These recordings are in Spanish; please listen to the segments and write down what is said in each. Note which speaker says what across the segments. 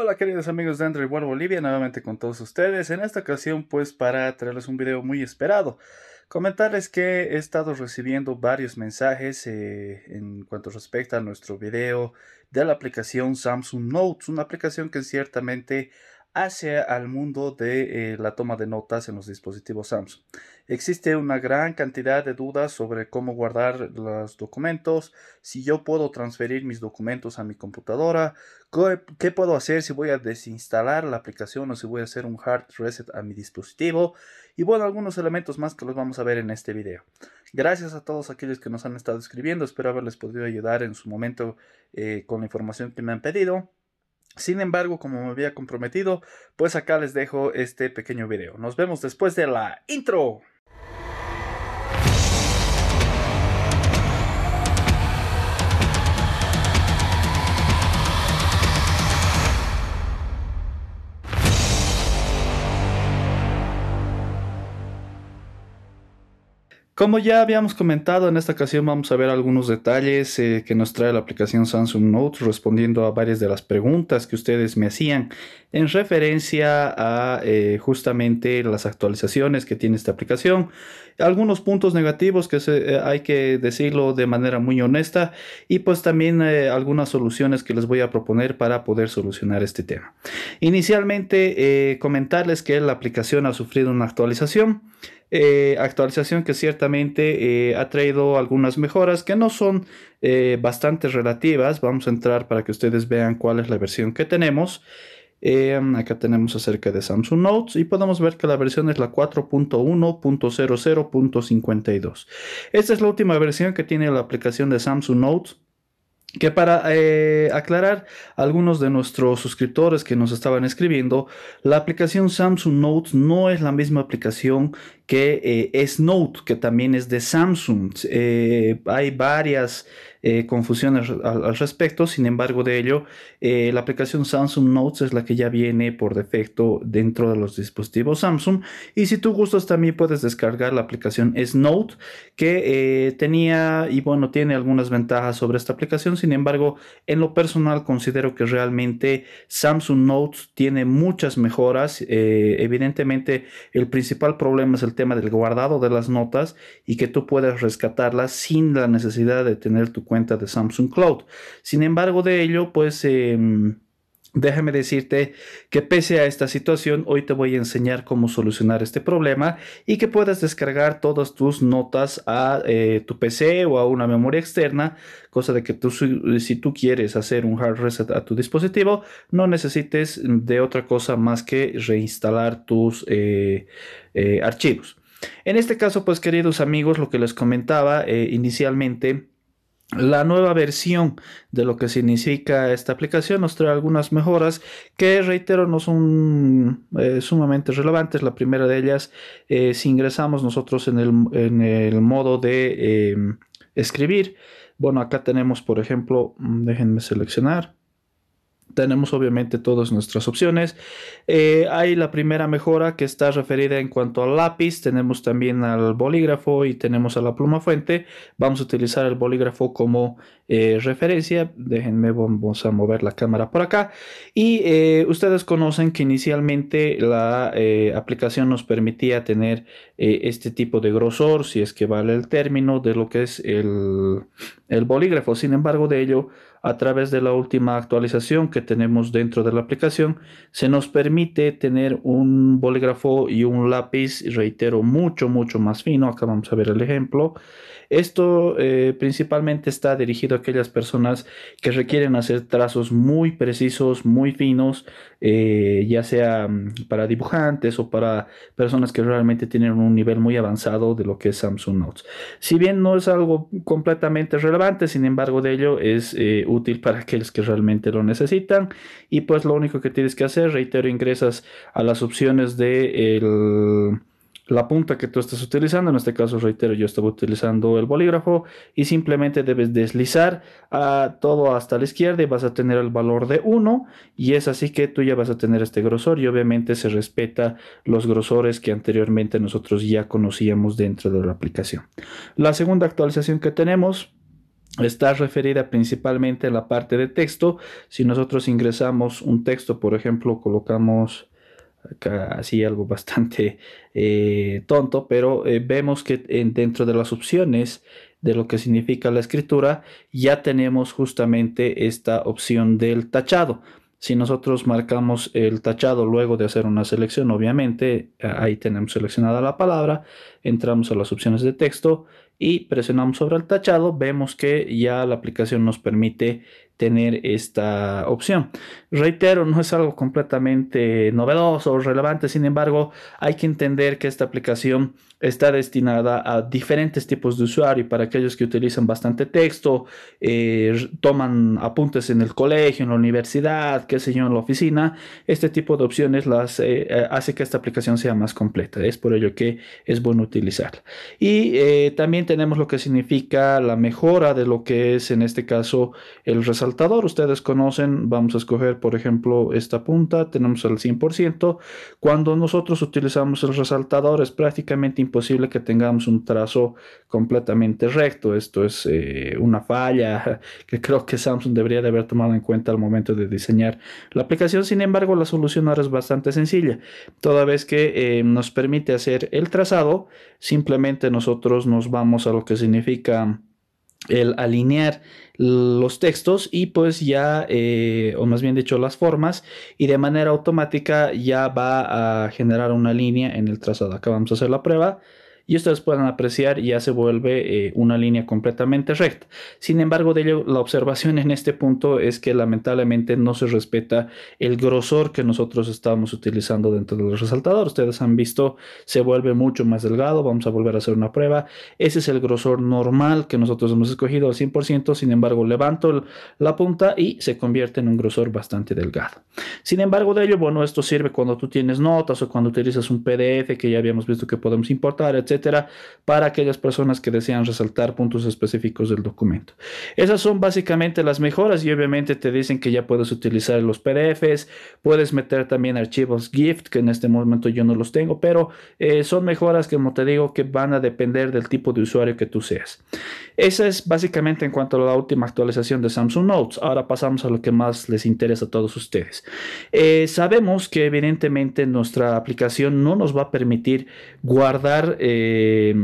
Speaker 1: Hola queridos amigos de Android World Bolivia, nuevamente con todos ustedes. En esta ocasión pues para traerles un video muy esperado. Comentarles que he estado recibiendo varios mensajes eh, en cuanto respecta a nuestro video de la aplicación Samsung Notes, una aplicación que ciertamente hacia el mundo de eh, la toma de notas en los dispositivos Samsung. Existe una gran cantidad de dudas sobre cómo guardar los documentos, si yo puedo transferir mis documentos a mi computadora, qué, puedo hacer si voy a desinstalar la aplicación o si voy a hacer un hard reset a mi dispositivo y bueno, algunos elementos más que los vamos a ver en este video. Gracias a todos aquellos que nos han estado escribiendo, espero haberles podido ayudar en su momento eh, con la información que me han pedido. Sin embargo, como me había comprometido, pues acá les dejo este pequeño video. Nos vemos después de la intro. Como ya habíamos comentado, en esta ocasión vamos a ver algunos detalles eh, que nos trae la aplicación Samsung Notes respondiendo a varias de las preguntas que ustedes me hacían en referencia a eh, justamente las actualizaciones que tiene esta aplicación, algunos puntos negativos que eh, hay que decirlo de manera muy honesta y pues también algunas soluciones que les voy a proponer para poder solucionar este tema. Inicialmente comentarles que la aplicación ha sufrido una actualización. Eh, actualización que ciertamente eh, ha traído algunas mejoras que no son eh, bastante relativas. Vamos a entrar para que ustedes vean cuál es la versión que tenemos. Em, acá tenemos acerca de Samsung Notes y podemos ver que la versión es la 4.1.00.52. Esta es la última versión que tiene la aplicación de Samsung Notes que para aclarar a algunos de nuestros suscriptores que nos estaban escribiendo, la aplicación Samsung Notes no es la misma aplicación que eh, es Note, que también es de Samsung. Eh, hay varias eh, confusiones al, respecto, sin embargo de ello, la aplicación Samsung Notes es la que ya viene por defecto dentro de los dispositivos Samsung. Y si tú gustas, también puedes descargar la aplicación S Note, que tenía y bueno, tiene algunas ventajas sobre esta aplicación. Sin embargo, en lo personal considero que realmente Samsung Notes tiene muchas mejoras. evidentemente, el principal problema es el tema del guardado de las notas y que tú puedas rescatarlas sin la necesidad de tener tu cuenta de Samsung Cloud. Sin embargo de ello, pues... Em, Déjame decirte que pese a esta situación, hoy te voy a enseñar cómo solucionar este problema y que puedas descargar todas tus notas a eh, tu PC o a una memoria externa, cosa de que tú, si tú quieres hacer un hard reset a tu dispositivo, no necesites de otra cosa más que reinstalar tus eh, eh, archivos. En este caso, pues queridos amigos, lo que les comentaba inicialmente, la nueva versión de lo que significa esta aplicación nos trae algunas mejoras que, reitero, no son eh, sumamente relevantes. La primera de ellas, es si ingresamos nosotros en el, modo de eh, escribir, bueno, acá tenemos, por ejemplo, mm, déjenme seleccionar, tenemos obviamente todas nuestras opciones. Eh, hay la primera mejora que está referida en cuanto al lápiz, tenemos también al bolígrafo y tenemos a la pluma fuente. Vamos a utilizar el bolígrafo como eh, referencia. Déjenme, vamos a mover la cámara por acá. Y eh, ustedes conocen que inicialmente la aplicación nos permitía tener este tipo de grosor, si es que vale el término, de lo que es el bolígrafo. Sin embargo, de ello a través de la última actualización que tenemos dentro de la aplicación, se nos permite tener un bolígrafo y un lápiz, reitero, mucho, mucho más fino. Acá vamos a ver el ejemplo. Esto eh, principalmente está dirigido a aquellas personas que requieren hacer trazos muy precisos, muy finos, eh, ya sea mm, para dibujantes o para personas que realmente tienen un nivel muy avanzado de lo que es Samsung Notes. Si bien no es algo completamente relevante, sin embargo de ello es eh, útil para aquellos que realmente lo necesitan y pues lo único que tienes que hacer, reitero, ingresas a las opciones de la punta que tú estás utilizando, en este caso reitero, yo estaba utilizando el bolígrafo y simplemente debes deslizar a todo hasta la izquierda y vas a tener el valor de 1 y es así que tú ya vas a tener este grosor y obviamente se respeta los grosores que anteriormente nosotros ya conocíamos dentro de la aplicación. La segunda actualización que tenemos está referida principalmente a la parte de texto. Si nosotros ingresamos un texto, por ejemplo, colocamos así algo bastante eh, tonto, pero eh, vemos que dentro de las opciones de lo que significa la escritura, ya tenemos justamente esta opción del tachado. Si nosotros marcamos el tachado luego de hacer una selección, obviamente ahí tenemos seleccionada la palabra, entramos a las opciones de texto y presionamos sobre el tachado, vemos que ya la aplicación nos permite tener esta opción. Reitero, no es algo completamente novedoso o relevante, sin embargo, hay que entender que esta aplicación está destinada a diferentes tipos de usuario para aquellos que utilizan bastante texto, eh, toman apuntes en el colegio, en la universidad, que sé yo, en la oficina, este tipo de opciones las eh, eh, hace que esta aplicación sea más completa. Es por ello que es bueno utilizarla. Y también tenemos lo que significa la mejora de lo que es en este caso el resultado Ustedes conocen, vamos a escoger por ejemplo esta punta, tenemos el 100%. Cuando nosotros utilizamos el resaltador es prácticamente imposible que tengamos un trazo completamente recto. Esto es eh, una falla que creo que Samsung debería de haber tomado en cuenta al momento de diseñar la aplicación. Sin embargo, la solución ahora es bastante sencilla. Toda vez que eh, nos permite hacer el trazado, simplemente nosotros nos vamos a lo que significa el alinear los textos y pues ya, eh, o más bien dicho, las formas y de manera automática ya va a generar una línea en el trazado. Acá vamos a hacer la prueba y ustedes puedan apreciar ya se vuelve eh, una línea completamente recta. Sin embargo, de ello, la observación en este punto es que lamentablemente no se respeta el grosor que nosotros estábamos utilizando dentro del resaltador. Ustedes han visto, se vuelve mucho más delgado. Vamos a volver a hacer una prueba. Ese es el grosor normal que nosotros hemos escogido al 100%. Sin embargo, levanto la punta y se convierte en un grosor bastante delgado. Sin embargo, de ello, bueno, esto sirve cuando tú tienes notas o cuando utilizas un PDF que ya habíamos visto que podemos importar, etc para aquellas personas que desean resaltar puntos específicos del documento. Esas son básicamente las mejoras y obviamente te dicen que ya puedes utilizar los PDFs, puedes meter también archivos GIFT, que en este momento yo no los tengo, pero eh, son mejoras que, como te digo, que van a depender del tipo de usuario que tú seas. Esa es básicamente en cuanto a la última actualización de Samsung Notes. Ahora pasamos a lo que más les interesa a todos ustedes. Eh, sabemos que evidentemente nuestra aplicación no nos va a permitir guardar eh, eh,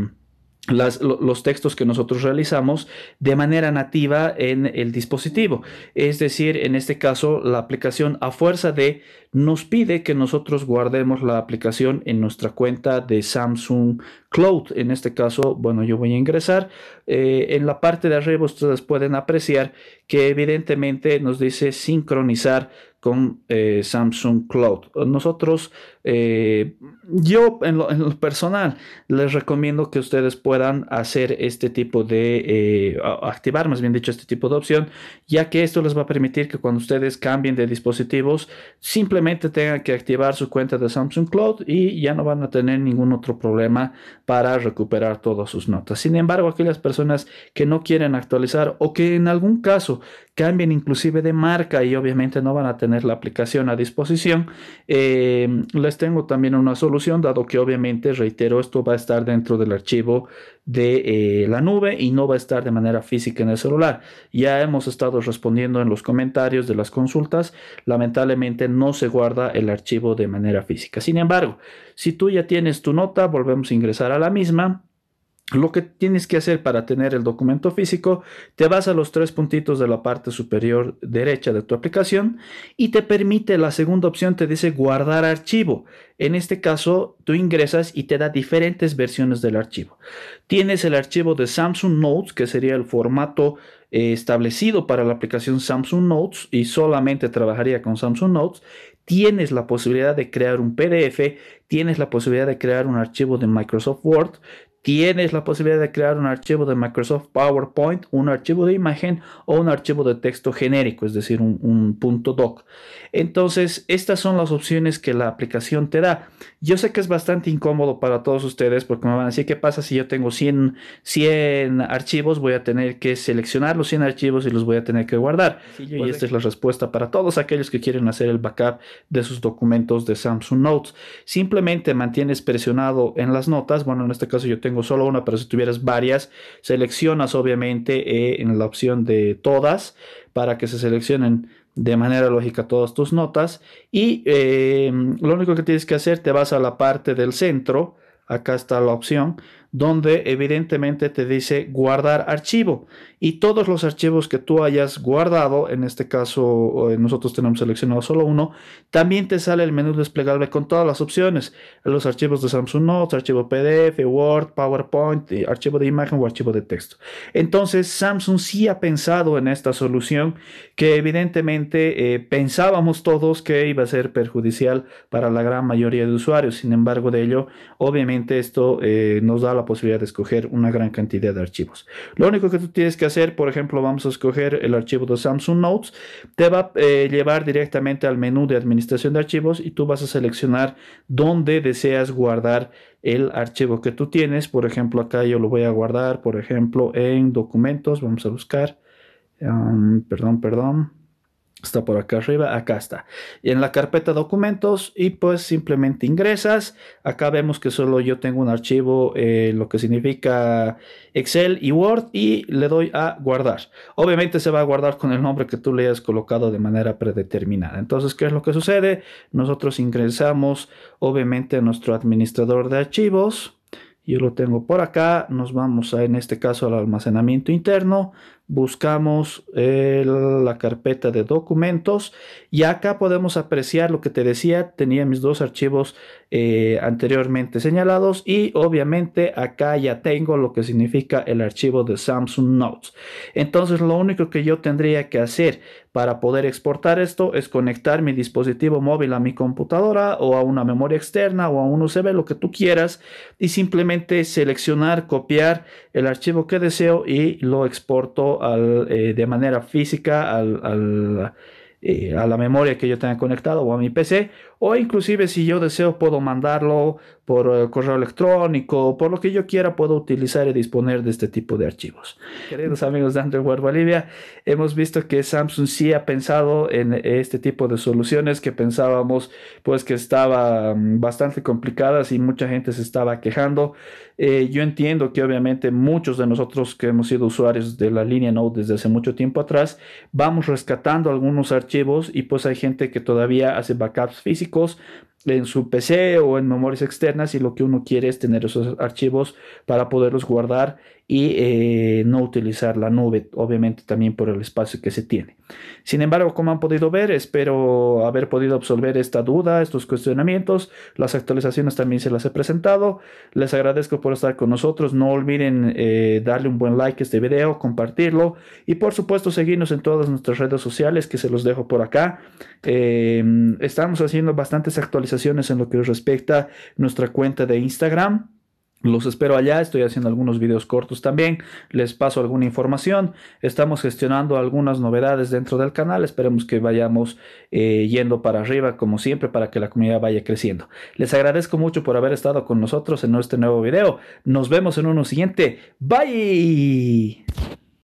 Speaker 1: los textos que nosotros realizamos de manera nativa en el dispositivo. Es decir, en este caso, la aplicación a fuerza de nos pide que nosotros guardemos la aplicación en nuestra cuenta de Samsung Cloud. En este caso, bueno, yo voy a ingresar. Eh, en la parte de arriba ustedes pueden apreciar que evidentemente nos dice sincronizar con eh, Samsung Cloud. Nosotros eh, yo en lo, personal les recomiendo que ustedes puedan hacer este tipo de, eh, activar más bien dicho este tipo de opción, ya que esto les va a permitir que cuando ustedes cambien de dispositivos, simplemente tengan que activar su cuenta de Samsung Cloud y ya no van a tener ningún otro problema para recuperar todas sus notas. Sin embargo, aquellas personas que no quieren actualizar o que en algún caso cambien inclusive de marca y obviamente no van a tener la aplicación a disposición, eh, les tengo también una solución, dado que obviamente, reitero, esto va a estar dentro del archivo de eh, la nube y no va a estar de manera física en el celular. Ya hemos estado respondiendo en los comentarios de las consultas, lamentablemente no se guarda el archivo de manera física. Sin embargo, si tú ya tienes tu nota, volvemos a ingresar a la misma lo que tienes que hacer para tener el documento físico, te vas a los tres puntitos de la parte superior derecha de tu aplicación y te permite, la segunda opción te dice guardar archivo. En este caso, tú ingresas y te da diferentes versiones del archivo. Tienes el archivo de Samsung Notes, que sería el formato eh, establecido para la aplicación Samsung Notes y solamente trabajaría con Samsung Notes. Tienes la posibilidad de crear un PDF, tienes la posibilidad de crear un archivo de Microsoft Word, tienes la posibilidad de crear un archivo de Microsoft PowerPoint, un archivo de imagen o un archivo de texto genérico, es decir, un, doc. Entonces, estas son las opciones que la aplicación te da. Yo sé que es bastante incómodo para todos ustedes porque me van a decir, ¿qué pasa si yo tengo 100, 100 archivos? Voy a tener que seleccionar los 100 archivos y los voy a tener que guardar. y pues, esta es la respuesta para todos aquellos que quieren hacer el backup de sus documentos de Samsung Notes. Simplemente mantienes presionado en las notas. Bueno, en este caso yo tengo solo una, pero si tuvieras varias, seleccionas obviamente eh, en la opción de todas para que se seleccionen de manera lógica todas tus notas. Y eh, lo único que tienes que hacer, te vas a la parte del centro, acá está la opción donde evidentemente te dice guardar archivo y todos los archivos que tú hayas guardado, en este caso eh, nosotros tenemos seleccionado solo uno, también te sale el menú desplegable con todas las opciones, los archivos de Samsung Notes, archivo PDF, Word, PowerPoint, eh, archivo de imagen o archivo de texto. Entonces Samsung sí ha pensado en esta solución que evidentemente eh, pensábamos todos que iba a ser perjudicial para la gran mayoría de usuarios, sin embargo de ello, obviamente esto nos da la posibilidad de escoger una gran cantidad de archivos. Lo único que tú tienes que hacer, por ejemplo, vamos a escoger el archivo de Samsung Notes, te va a eh, llevar directamente al menú de administración de archivos y tú vas a seleccionar dónde deseas guardar el archivo que tú tienes. Por ejemplo, acá yo lo voy a guardar, por ejemplo, en documentos, vamos a buscar, um, perdón, perdón. Está por acá arriba, acá está. Y en la carpeta documentos y pues simplemente ingresas. Acá vemos que solo yo tengo un archivo, eh, lo que significa Excel y Word y le doy a guardar. Obviamente se va a guardar con el nombre que tú le hayas colocado de manera predeterminada. Entonces, ¿qué es lo que sucede? Nosotros ingresamos obviamente a nuestro administrador de archivos. Yo lo tengo por acá. Nos vamos a, en este caso al almacenamiento interno buscamos eh, la carpeta de documentos y acá podemos apreciar lo que te decía, tenía mis dos archivos eh, anteriormente señalados y obviamente acá ya tengo lo que significa el archivo de Samsung Notes. Entonces lo único que yo tendría que hacer para poder exportar esto es conectar mi dispositivo móvil a mi computadora o a una memoria externa o a un USB, lo que tú quieras, y simplemente seleccionar, copiar el archivo que deseo y lo exporto eh, de manera física al, eh, a la memoria que yo tenga conectado o a mi PC o inclusive si yo deseo puedo mandarlo por eh, correo electrónico, o por lo que yo quiera puedo utilizar y disponer de este tipo de archivos. Queridos amigos de Android Bolivia, hemos visto que Samsung sí ha pensado en este tipo de soluciones que pensábamos pues que estaban mm, bastante complicadas y mucha gente se estaba quejando. Eh, yo entiendo que obviamente muchos de nosotros que hemos sido usuarios de la línea Note desde hace mucho tiempo atrás, vamos rescatando algunos archivos y pues hay gente que todavía hace backups físicos course. en su PC o en memorias externas y lo que uno quiere es tener esos archivos para poderlos guardar y eh, no utilizar la nube, obviamente también por el espacio que se tiene. Sin embargo, como han podido ver, espero haber podido absolver esta duda, estos cuestionamientos, las actualizaciones también se las he presentado. Les agradezco por estar con nosotros, no olviden eh, darle un buen like a este video, compartirlo y por supuesto seguirnos en todas nuestras redes sociales que se los dejo por acá. Em, estamos haciendo bastantes actualizaciones en lo que respecta nuestra cuenta de Instagram. Los espero allá, estoy haciendo algunos videos cortos también, les paso alguna información, estamos gestionando algunas novedades dentro del canal, esperemos que vayamos eh, yendo para arriba como siempre para que la comunidad vaya creciendo. Les agradezco mucho por haber estado con nosotros en este nuevo video, nos vemos en uno siguiente, bye.